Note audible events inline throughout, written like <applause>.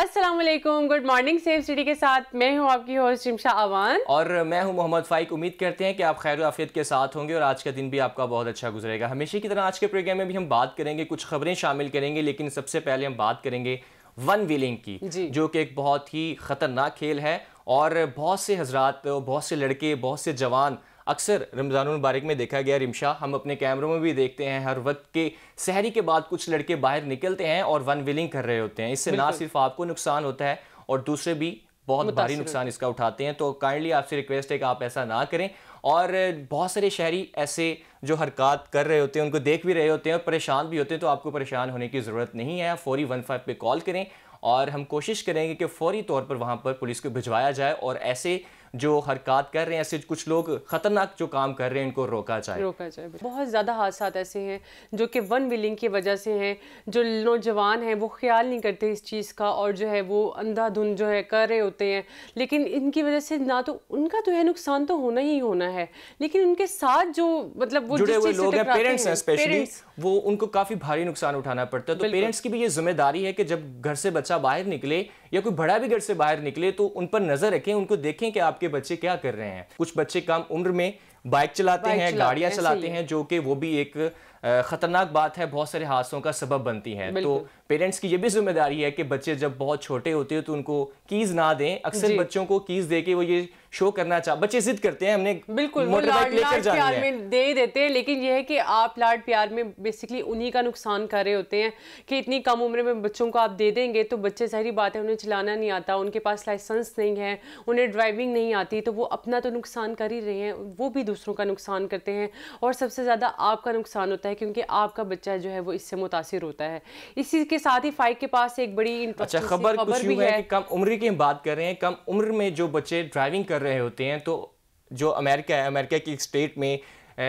Aslam good morning safe city के साथ मैं हूं आपकी होस्ट शिमशा अवान और मैं हूं मोहम्मद फाइक उम्मीद करते हैं कि आप खैर आफियत के साथ होंगे और आज का दिन भी आपका बहुत अच्छा गुजरेगा हमेशा की तरह आज के प्रोग्राम में भी हम बात करेंगे कुछ खबरें शामिल करेंगे लेकिन सबसे पहले हम बात करेंगे वन व्हीलिंग की जो कि एक बहुत ही ख़तरनाक खेल है और बहुत से हजरात बहुत से लड़के बहुत से जवान अक्सर रमज़ान मुबारक में देखा गया रिमशा हम अपने कैमरों में भी देखते हैं हर वक्त के शहरी के बाद कुछ लड़के बाहर निकलते हैं और वन व्हीलिंग कर रहे होते हैं इससे ना सिर्फ आपको नुकसान होता है और दूसरे भी बहुत भारी नुकसान इसका उठाते हैं तो काइंडली आपसे रिक्वेस्ट है कि आप ऐसा ना करें और बहुत सारे शहरी ऐसे जो हरकत कर रहे होते हैं उनको देख भी रहे होते हैं और परेशान भी होते हैं तो आपको परेशान होने की ज़रूरत नहीं है फ़ौरी वन फाइव पर कॉल करें और हम कोशिश करेंगे कि फ़ौरी तौर पर वहाँ पर पुलिस को भिजवाया जाए और ऐसे जो हरकत कर रहे हैं ऐसे कुछ लोग ख़तरनाक जो काम कर रहे हैं इनको रोका जाए रोका जाए बहुत ज़्यादा हादसा ऐसे हैं जो कि वन विलिंग की वजह से हैं जो नौजवान हैं वो ख्याल नहीं करते इस चीज़ का और जो है वो अंधाधुंध जो है कर रहे होते हैं लेकिन इनकी वजह से ना तो उनका तो है नुकसान तो होना ही होना है लेकिन उनके साथ जो मतलब वो जुड़े हुए लोग हैं पेरेंट्स हैं स्पेशली वो उनको काफ़ी भारी नुकसान उठाना पड़ता है तो पेरेंट्स की भी ये जिम्मेदारी है कि जब घर से बच्चा बाहर निकले या कोई बड़ा भी घर से बाहर निकले तो उन पर नजर रखें उनको देखें कि आपके बच्चे क्या कर रहे हैं कुछ बच्चे कम उम्र में बाइक चलाते हैं गाड़ियां चलाते हैं जो कि वो भी एक ख़तरनाक बात है बहुत सारे हादसों का सबब बनती है तो पेरेंट्स की ये भी जिम्मेदारी है कि बच्चे जब बहुत छोटे होते हैं तो उनको कीज़ ना दें अक्सर बच्चों को कीज़ दे के वो ये शो करना चाह बच्चे जिद करते हैं हमने बिल्कुल लाड लाड प्यार में दे देते हैं लेकिन यह है कि आप लाड प्यार में बेसिकली उन्हीं का नुकसान कर रहे होते हैं कि इतनी कम उम्र में बच्चों को आप दे देंगे तो बच्चे सारी बात है उन्हें चलाना नहीं आता उनके पास लाइसेंस नहीं है उन्हें ड्राइविंग नहीं आती तो वो अपना तो नुकसान कर ही रहे हैं वो भी दूसरों का नुकसान करते हैं और सबसे ज़्यादा आपका नुकसान होता है है क्योंकि आपका बच्चा जो है वो इससे मुतासर होता है इसी के साथ ही फाइक के पास एक बड़ी अच्छा खबर कुछ भी है कि कम उम्र की हम बात कर रहे हैं कम उम्र में जो बच्चे ड्राइविंग कर रहे होते हैं तो जो अमेरिका है अमेरिका की स्टेट में ए,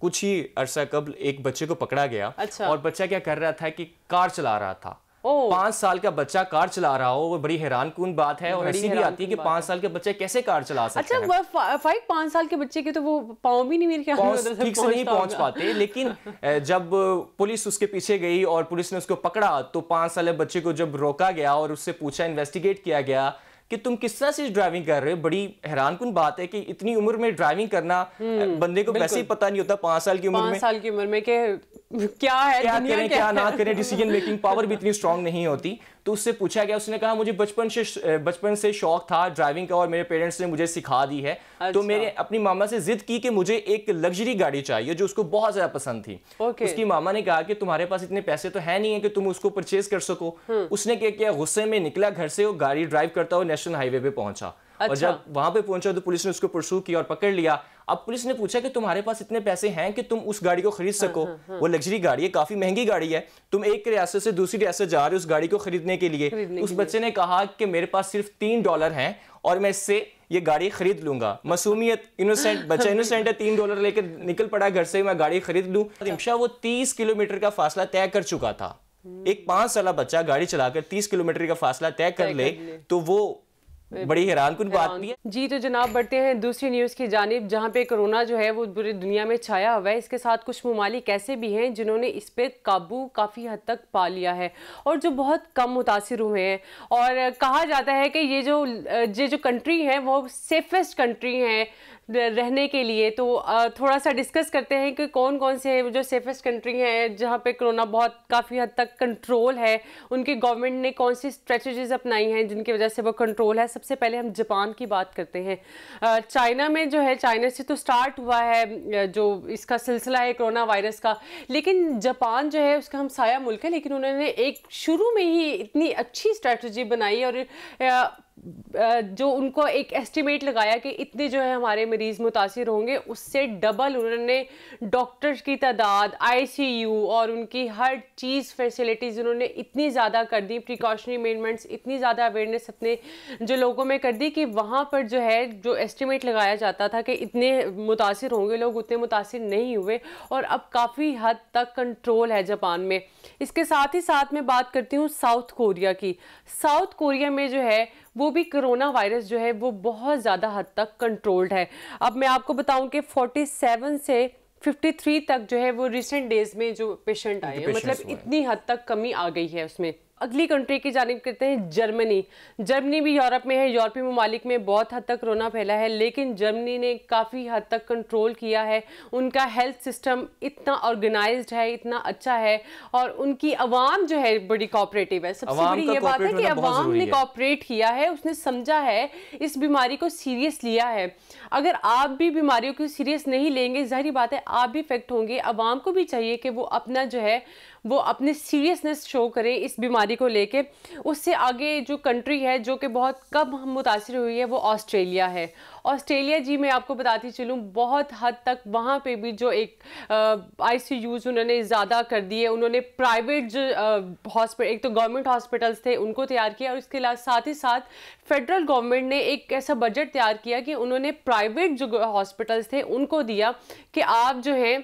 कुछ ही अरसा कबल एक बच्चे को पकड़ा गया अच्छा। और बच्चा क्या कर रहा था कि कार चला रहा था पांच साल का बच्चा कार चला रहा हो वो बड़ी हैरान कन बात है और ऐसी भी आती है कि पांच साल के बच्चे कैसे कार चला सकते अच्छा हैं फाइव पांच साल के बच्चे के तो वो पाँव भी नहीं मेरे ख्याल ठीक से नहीं पहुंच पाते लेकिन <laughs> जब पुलिस उसके पीछे गई और पुलिस ने उसको पकड़ा तो पांच साल बच्चे को जब रोका गया और उससे पूछा इन्वेस्टिगेट किया गया कि तुम किस तरह से ड्राइविंग कर रहे हो बड़ी हैरान कन बात है कि इतनी उम्र में ड्राइविंग करना हम्म, बंदे को वैसे ही पता नहीं होता पांच साल की उम्र में साल की उम्र में क्या है क्या करें क्या, क्या ना करें डिसीजन मेकिंग पावर भी इतनी स्ट्रांग नहीं होती तो उससे पूछा गया उसने कहा मुझे बचपन से बचपन से शौक था ड्राइविंग का और मेरे पेरेंट्स ने मुझे सिखा दी है तो अच्छा। तो मेरे अपनी मामा से जिद की कि मुझे एक लग्जरी गाड़ी चाहिए जो उसको बहुत ज़्यादा पसंद थी उसकी मामा ने कहा कि तुम्हारे पास इतने पैसे तो है नहीं है कि तुम उसको परचेज कर सको हम्म। उसने क्या किया गुस्से में निकला घर से वो गाड़ी ड्राइव करता हुआ नेशनल हाईवे पे पहुंचा अच्छा। और जब वहां पे पहुंचा तो पुलिस ने उसको परसू किया और पकड़ लिया अब पुलिस ने पूछा कि तुम्हारे पास इतने पैसे हैं कि तुम उस गाड़ी को खरीद हाँ, सको हाँ, हाँ, हाँ। वो लग्जरी गाड़ी है काफी महंगी गाड़ी है तुम एक रियासत से दूसरी रियासत जा रहे हो उस गाड़ी को खरीदने के लिए खरीदने उस बच्चे ने कहा कि मेरे पास सिर्फ तीन डॉलर हैं और मैं इससे ये गाड़ी खरीद लूंगा मसूमियत इनोसेंट <laughs> बच्चा इनोसेंट हाँ है तीन डॉलर लेकर निकल पड़ा घर से मैं गाड़ी खरीद लू रिमशा वो तीस किलोमीटर का फासला तय कर चुका था हम्म। एक पांच साल बच्चा गाड़ी चलाकर तीस किलोमीटर का फासला तय कर ले तो वो बड़ी हैरान कन बात भी है जी तो जनाब बढ़ते हैं दूसरी न्यूज़ की जानब जहाँ पे कोरोना जो है वो पूरी दुनिया में छाया हुआ है इसके साथ कुछ ममालिक ऐसे भी हैं जिन्होंने इस पर काबू काफ़ी हद तक पा लिया है और जो बहुत कम मुतासर हुए हैं और कहा जाता है कि ये जो ये जो कंट्री हैं वो सेफेस्ट कंट्री हैं रहने के लिए तो थोड़ा सा डिस्कस करते हैं कि कौन कौन से जो सेफेस्ट कंट्री हैं जहाँ पे कोरोना बहुत काफ़ी हद तक कंट्रोल है उनकी गवर्नमेंट ने कौन सी स्ट्रेटजीज अपनाई हैं जिनकी वजह से वो कंट्रोल है सबसे पहले हम जापान की बात करते हैं चाइना में जो है चाइना से तो स्टार्ट हुआ है जो इसका सिलसिला है कोरोना वायरस का लेकिन जापान जो है उसका हम साया मुल्क है लेकिन उन्होंने एक शुरू में ही इतनी अच्छी स्ट्रैटी बनाई और जो उनको एक एस्टिमेट लगाया कि इतने जो है हमारे मरीज़ मुतासर होंगे उससे डबल उन्होंने डॉक्टर्स की तादाद आईसीयू और उनकी हर चीज़ फैसिलिटीज़ उन्होंने इतनी ज़्यादा कर दी प्रिकॉशनरी मेनमेंट्स इतनी ज़्यादा अवेयरनेस अपने जो लोगों में कर दी कि वहाँ पर जो है जो एस्टिमेट लगाया जाता था कि इतने मुतासर होंगे लोग उतने मुतासर नहीं हुए और अब काफ़ी हद तक कंट्रोल है जापान में इसके साथ ही साथ मैं बात करती हूँ साउथ कोरिया की साउथ कोरिया में जो है वो भी कोरोना वायरस जो है वो बहुत ज़्यादा हद तक कंट्रोल्ड है अब मैं आपको बताऊं कि 47 से 53 तक जो है वो रिसेंट डेज में जो पेशेंट आए हैं मतलब इतनी हद तक कमी आ गई है उसमें अगली कंट्री की जानब करते हैं जर्मनी जर्मनी भी यूरोप में है यूरोपीय ममालिक में बहुत हद तक रोना फैला है लेकिन जर्मनी ने काफ़ी हद तक कंट्रोल किया है उनका हेल्थ सिस्टम इतना ऑर्गेनाइज है इतना अच्छा है और उनकी आवाम जो है बड़ी कॉपरेटिव है सबसे बड़ी ये बात है कि अवाम ने कॉपरेट किया है उसने समझा है इस बीमारी को सीरियस लिया है अगर आप भी बीमारियों को सीरियस नहीं लेंगे जहरी बात है आप भी इफेक्ट होंगे अवाम को भी चाहिए कि वो अपना जो है वो अपनी सीरियसनेस शो करें इस बीमारी को लेके उससे आगे जो कंट्री है जो कि बहुत कम मुतासर हुई है वो ऑस्ट्रेलिया है ऑस्ट्रेलिया जी मैं आपको बताती चलूँ बहुत हद तक वहाँ पे भी जो एक आई सी यूज़ उन्होंने ज़्यादा कर दिए उन्होंने प्राइवेट जो हॉस्पिटल एक तो गवर्नमेंट हॉस्पिटल्स थे उनको तैयार किया और इसके अलावा साथ ही साथ फेडरल गवर्नमेंट ने एक ऐसा बजट तैयार किया कि उन्होंने प्राइवेट जो हॉस्पिटल्स थे उनको दिया कि आप जो हैं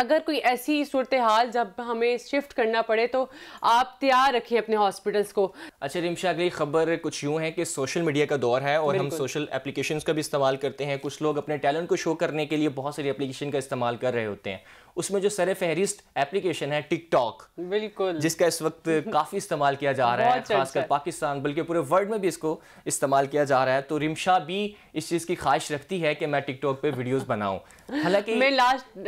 अगर कोई ऐसी सूरत हाल जब हमें शिफ्ट करना पड़े तो आप तैयार रखें अपने हॉस्पिटल्स को अच्छा रिमशा अगली खबर कुछ यूँ है कि सोशल मीडिया का दौर है और हम सोशल एप्लीकेशन का भी इस्तेमाल करते हैं कुछ लोग अपने टैलेंट को शो करने के लिए बहुत सारी एप्लीकेशन का इस्तेमाल कर रहे होते हैं उसमें जो सर फहरिस्त एप्लीकेशन है टिकटॉक बिल्कुल जिसका इस वक्त काफ़ी इस्तेमाल किया जा रहा है खासकर पाकिस्तान बल्कि पूरे वर्ल्ड में भी इसको इस्तेमाल किया जा रहा है तो रिमशा भी इस चीज़ की ख्वाहिश रखती है कि मैं टिकटॉक पे वीडियोस बनाऊं हालांकि मैं लास्ट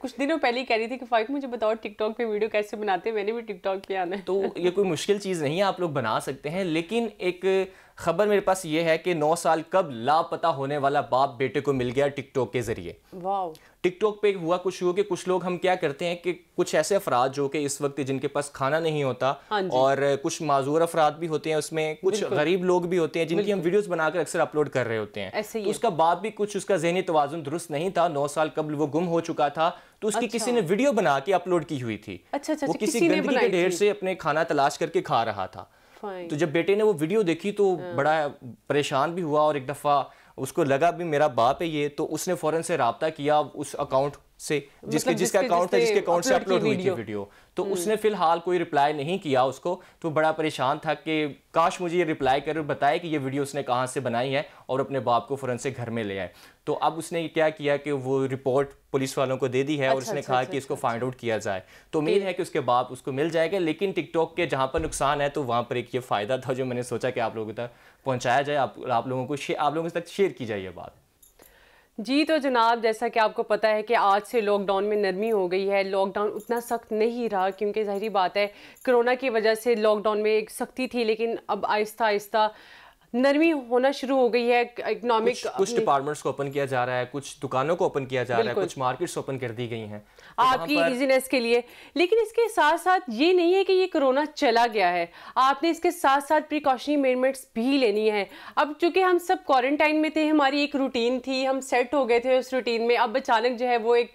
कुछ दिनों पहले ही कह रही थी कि फाइक मुझे बताओ टिकटॉक पे वीडियो कैसे बनाते हैं मैंने भी टिकटॉक पे आना है तो ये कोई मुश्किल चीज़ नहीं है आप लोग बना सकते हैं लेकिन एक खबर मेरे पास ये है कि 9 साल कब लापता होने वाला बाप बेटे को मिल गया टिकटॉक के जरिए टिकटॉक पे हुआ कुछ हुआ कि कुछ लोग हम क्या करते हैं कि कुछ ऐसे अफराद जो कि इस वक्त जिनके पास खाना नहीं होता हाँ और कुछ माजूर अफराद भी होते हैं उसमें कुछ गरीब लोग भी होते हैं जिनकी हम वीडियोस बनाकर अक्सर अपलोड कर रहे होते हैं तो उसका बाप भी कुछ उसका जहनी तोजुन दुरुस्त नहीं था नौ साल कबल वो गुम हो चुका था तो उसकी अच्छा। किसी ने वीडियो बना के अपलोड की हुई थी अच्छा, अच्छा, वो अच्छा, किसी गंदगी के ढेर से अपने खाना तलाश करके खा रहा था तो जब बेटे ने वो वीडियो देखी तो हाँ। बड़ा परेशान भी हुआ और एक दफ़ा उसको लगा भी मेरा बाप है ये तो उसने फ़ौरन से रबता किया उस अकाउंट से जिसके मतलब जिसका अकाउंट था जिसके अकाउंट से अपलोड हुई थी वीडियो तो हम्म। उसने फिलहाल कोई रिप्लाई नहीं किया उसको तो बड़ा परेशान था कि काश मुझे ये रिप्लाई कर बताए कि ये वीडियो उसने कहाँ से बनाई है और अपने बाप को फ़ौरन से घर में ले आए तो अब उसने क्या किया कि वो रिपोर्ट पुलिस वालों को दे दी है अच्छा, और उसने अच्छा, कहा अच्छा, कि इसको फाइंड अच्छा, आउट अच्छा। किया जाए तो उम्मीद है कि उसके बाप उसको मिल जाएगा लेकिन टिकटॉक के जहाँ पर नुकसान है तो वहाँ पर एक ये फ़ायदा था जो मैंने सोचा कि आप लोगों तक पहुँचाया जाए आप लोगों को आप लोगों तक शेयर की जाए ये बात जी तो जनाब जैसा कि आपको पता है कि आज से लॉकडाउन में नरमी हो गई है लॉकडाउन उतना सख्त नहीं रहा क्योंकि जहरी बात है कोरोना की वजह से लॉकडाउन में एक सख्ती थी लेकिन अब आहिस्ता आहिस्ता नरमी होना शुरू हो गई है इकोनॉमिक कुछ, कुछ डिपार्टमेंट्स को ओपन किया जा रहा है कुछ दुकानों को ओपन किया जा रहा है कुछ मार्केट्स ओपन कर दी गई हैं तो आपकी इजीनेस के लिए लेकिन इसके साथ साथ ये नहीं है कि ये कोरोना चला गया है आपने इसके साथ साथ प्रिकॉशनरी मेजमेंट्स भी लेनी है अब चूंकि हम सब क्वारंटाइन में थे हमारी एक रूटीन थी हम सेट हो गए थे उस रूटीन में अब अचानक जो है वो एक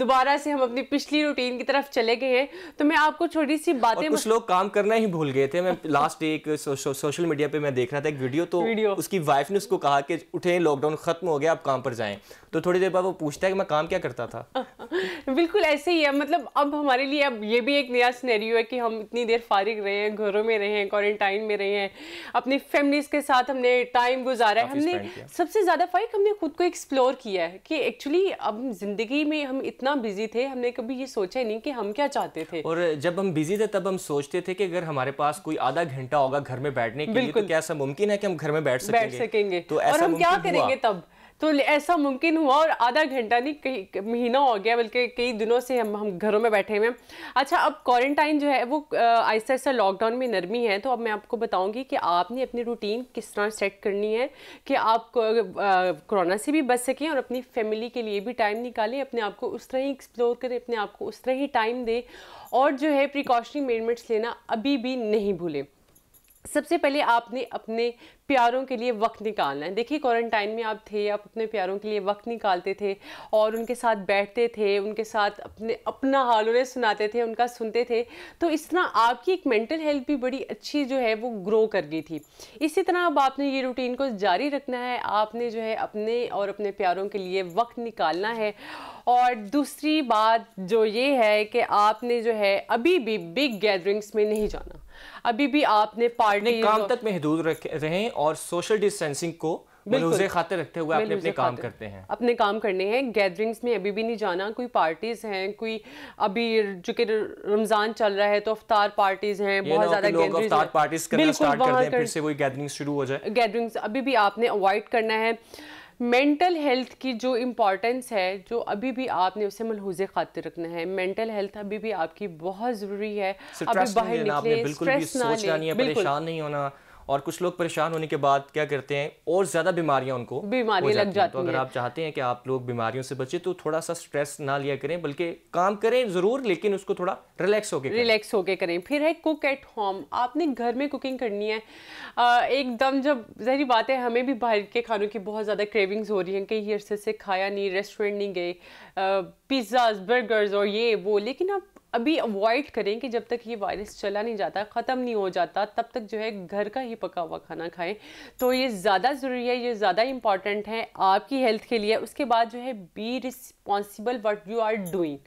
दोबारा से हम अपनी पिछली रूटीन की तरफ चले गए हैं तो मैं आपको छोटी सी बातें कुछ लोग काम करना ही भूल गए थे मैं लास्ट <laughs> एक सोशल मीडिया पर मैं देख रहा था एक वीडियो वीडियो तो वीडियो। उसकी वाइफ ने उसको कहा कि उठे लॉकडाउन खत्म हो गया आप कहाँ पर जाएं तो थोड़ी देर बाद वो पूछता है कि मैं काम क्या करता था <laughs> बिल्कुल ऐसे ही है मतलब अब हमारे लिए अब ये भी एक नया स्नैरियो है कि हम इतनी देर फारिग रहे हैं घरों में रहे हैं क्वारंटाइन में रहे हैं अपनी फैमिलीज के साथ हमने टाइम गुजारा है हमने सबसे ज़्यादा फाइक हमने खुद को एक्सप्लोर किया है कि एक्चुअली अब ज़िंदगी में हम इतना बिजी थे हमने कभी ये सोचा ही नहीं कि हम क्या चाहते थे और जब हम बिजी थे तब हम सोचते थे कि अगर हमारे पास कोई आधा घंटा होगा घर में बैठने के लिए तो क्या ऐसा मुमकिन है कि हम घर में बैठ सकेंगे, बैठ सकेंगे। तो ऐसा और हम क्या करेंगे तब तो ऐसा मुमकिन हुआ और आधा घंटा नहीं कई महीना हो गया बल्कि कई दिनों से हम हम घरों में बैठे हुए हैं अच्छा अब क्वारंटाइन जो है वो आहिस्ता आहिस्ता लॉकडाउन में नरमी है तो अब मैं आपको बताऊँगी कि आपने अपनी रूटीन किस तरह सेट करनी है कि आप कोरोना से भी बच सकें और अपनी फैमिली के लिए भी टाइम निकालें अपने आप को उस तरह ही एक्सप्लोर करें अपने आप को उस तरह ही टाइम दें और जो है प्रिकॉशनरी मेजमेंट्स लेना अभी भी नहीं भूलें सबसे पहले आपने अपने प्यारों के लिए वक्त निकालना है देखिए क्वारंटाइन में आप थे आप अपने प्यारों के लिए वक्त निकालते थे और उनके साथ बैठते थे उनके साथ अपने अपना हाल उन्हें सुनाते थे उनका सुनते थे तो इस तरह आपकी एक मेंटल हेल्थ भी बड़ी अच्छी जो है वो ग्रो कर गई थी इसी तरह अब आपने ये रूटीन को जारी रखना है आपने जो है अपने और अपने प्यारों के लिए वक्त निकालना है और दूसरी बात जो ये है कि आपने जो है अभी भी बिग गैदरिंग्स में नहीं जाना अभी भी आपने पार्टी काम तक महदूद रहे और सोशल डिस्टेंसिंग को मलूजे खाते रखते हुए अपने अपने काम करते हैं अपने काम करने हैं गैदरिंग्स में अभी भी नहीं जाना कोई पार्टीज हैं कोई अभी जो कि रमजान चल रहा है तो अफ्तार पार्टीज हैं बहुत ज्यादा गैदरिंग्स पार्टीज करना स्टार्ट कर दें फिर से वही गैदरिंग शुरू हो जाए गैदरिंग्स अभी भी आपने अवॉइड करना है मेंटल हेल्थ की जो इम्पॉर्टेंस है जो अभी भी आपने उसे मलहूज खातिर रखना है मेंटल हेल्थ अभी भी आपकी बहुत ज़रूरी है आप बाहर निकले स्ट्रेस ना लें परेशान नहीं होना और कुछ लोग परेशान होने के बाद क्या करते हैं और ज़्यादा बीमारियां उनको बीमारी लग जाती हैं तो अगर आप चाहते हैं कि आप लोग बीमारियों से बचे तो थोड़ा सा स्ट्रेस ना लिया करें बल्कि काम करें ज़रूर लेकिन उसको थोड़ा रिलैक्स होकर रिलैक्स होकर करें फिर है कुक एट होम आपने घर में कुकिंग करनी है एकदम जब जहरी बात है हमें भी बाहर के खानों की बहुत ज़्यादा क्रेविंग्स हो रही हैं कई अरसे से खाया नहीं रेस्टोरेंट नहीं गए पिज़्ज़ाज बर्गर्स और ये वो लेकिन आप अभी अवॉइड करें कि जब तक ये वायरस चला नहीं जाता ख़त्म नहीं हो जाता तब तक जो है घर का ही पका हुआ खाना खाएं तो ये ज़्यादा ज़रूरी है ये ज़्यादा इम्पॉर्टेंट है आपकी हेल्थ के लिए उसके बाद जो है be responsible what you are doing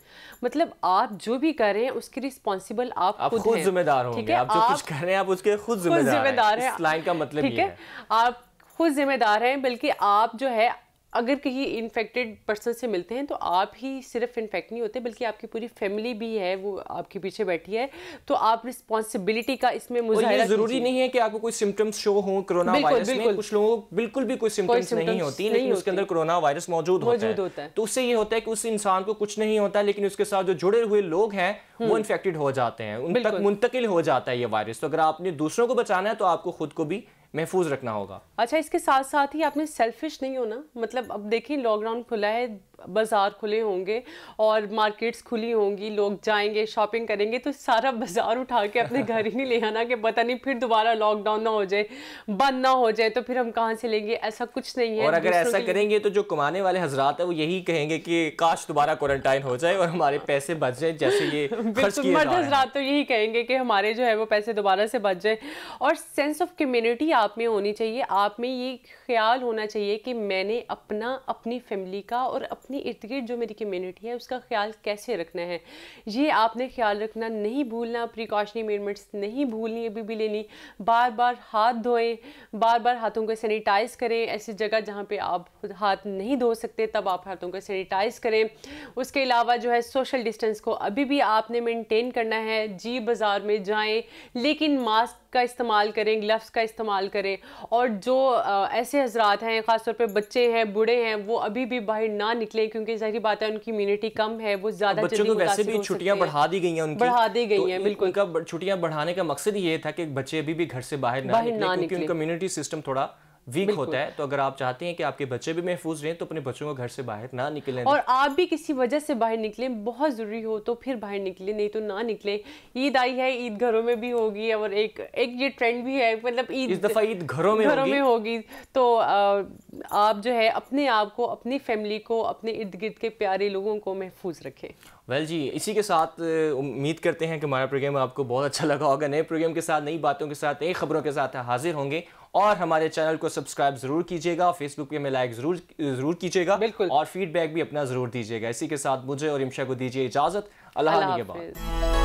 मतलब आप जो भी करें उसके रिस्पॉन्सिबल आप, आप खुद जिम्मेदार हो ठीक है आप जो कुछ कर रहे हैं आप उसके खुद जिम्मेदार हैं लाइन का मतलब ठीक है आप खुद जिम्मेदार हैं बल्कि आप जो है अगर कहीं इन्फेक्टेड पर्सन से मिलते हैं तो आप ही सिर्फ इन्फेक्ट नहीं होते बल्कि आपकी पूरी फैमिली भी है वो आपके पीछे बैठी है तो आप रिस्पॉन्सिबिलिटी का इसमें मुझे जरूरी नहीं है कि आपको कोई सिम्टम्स शो हो कोरोना वायरस में कुछ लोगों को बिल्कुल भी कोई सिम्टम्स नहीं होती नहीं लेकिन उसके अंदर कोरोना वायरस मौजूद होता है तो उससे ये होता है कि उस इंसान को कुछ नहीं होता लेकिन उसके साथ जो जुड़े हुए लोग हैं वो इन्फेक्टेड हम्म। हो जाते हैं उन तक मुंतकिल हो जाता है ये वायरस तो अगर आपने दूसरों को बचाना है तो आपको खुद को भी महफूज रखना होगा अच्छा इसके साथ साथ ही आपने सेल्फिश नहीं होना मतलब अब देखें लॉकडाउन खुला है बाज़ार खुले होंगे और मार्केट्स खुली होंगी लोग जाएंगे शॉपिंग करेंगे तो सारा बाज़ार उठा के अपने <laughs> घर ही नहीं ले आना कि पता नहीं फिर दोबारा लॉकडाउन ना हो जाए बंद ना हो जाए तो फिर हम कहाँ से लेंगे ऐसा कुछ नहीं है और अगर ऐसा करेंगे तो जो कमाने वाले हजरात है वो यही कहेंगे कि काश दोबारा क्वारंटाइन हो जाए और हमारे पैसे बच जाए जैसे ये <laughs> मर्द हजरात तो यही कहेंगे कि हमारे जो है वो पैसे दोबारा से बच जाए और सेंस ऑफ कम्यूनिटी आप में होनी चाहिए आप में ये ख्याल होना चाहिए कि मैंने अपना अपनी फैमिली का और अपना अपने इर्द गिर्द जो मेरी कम्यूनिटी है उसका ख्याल कैसे रखना है ये आपने ख्याल रखना नहीं भूलना प्रिकॉशनी मेमेंट्स नहीं भूलनी अभी भी लेनी बार बार हाथ धोएं बार बार हाथों को सैनिटाइज़ करें ऐसी जगह जहाँ पर आप हाथ नहीं धो सकते तब आप हाथों को सैनिटाइज़ करें उसके अलावा जो है सोशल डिस्टेंस को अभी भी आपने मेंटेन करना है जी बाज़ार में जाएं लेकिन मास्क का इस्तेमाल करें ग्लव्स का इस्तेमाल करें और जो ऐसे हजरात हैं ख़ासतौर पर बच्चे हैं बूढ़े हैं वो अभी भी बाहर ना निकले लिए क्योंकि जाहिर बात है उनकी इम्यूनिटी कम है वो ज्यादा बच्चों को वैसे भी छुट्टियां बढ़ा दी गई हैं उनकी बढ़ा दी गई तो हैं बिल्कुल उनका छुट्टियां बढ़ाने का मकसद ये था कि बच्चे अभी भी घर से बाहर ना निकले क्योंकि उनका इम्यूनिटी सिस्टम थोड़ा वीक होता है तो अगर आप चाहते हैं कि आपके बच्चे भी महफूज रहें तो अपने बच्चों को घर से बाहर ना निकलें और आप भी किसी वजह से बाहर निकलें बहुत ज़रूरी हो तो फिर बाहर निकलें नहीं तो ना निकलें ईद आई है ईद घरों में भी होगी और एक एक ये ट्रेंड भी है मतलब ईद इस दफ़ा ईद घरों में घरों में होगी तो आप जो है अपने आप को अपनी फैमिली को अपने इर्द गिर्द के प्यारे लोगों को महफूज रखें वेल well, जी इसी के साथ उम्मीद करते हैं कि हमारा प्रोग्राम आपको बहुत अच्छा लगा होगा नए प्रोग्राम के साथ नई बातों के साथ नई खबरों के साथ हाजिर होंगे और हमारे चैनल को सब्सक्राइब जरूर कीजिएगा फेसबुक पे हमें लाइक जरूर जरूर कीजिएगा बिल्कुल और फीडबैक भी अपना जरूर दीजिएगा इसी के साथ मुझे और इमशा को दीजिए इजाजत अल्लाह के बाद